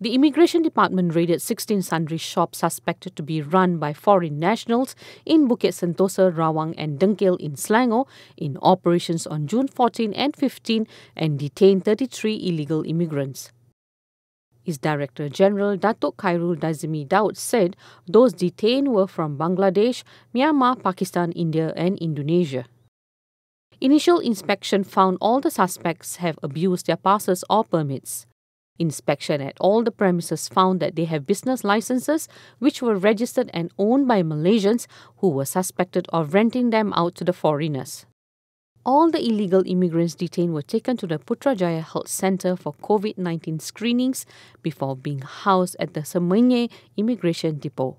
The Immigration Department raided 16 sundry shops suspected to be run by foreign nationals in Bukit Sentosa, Rawang, and Dengkil in Selangor in operations on June 14 and 15 and detained 33 illegal immigrants. His Director General Datuk Khairul Dazimi Daud said those detained were from Bangladesh, Myanmar, Pakistan, India, and Indonesia. Initial inspection found all the suspects have abused their passes or permits. Inspection at all the premises found that they have business licenses which were registered and owned by Malaysians who were suspected of renting them out to the foreigners. All the illegal immigrants detained were taken to the Putrajaya Health Centre for COVID 19 screenings before being housed at the Semenye Immigration Depot.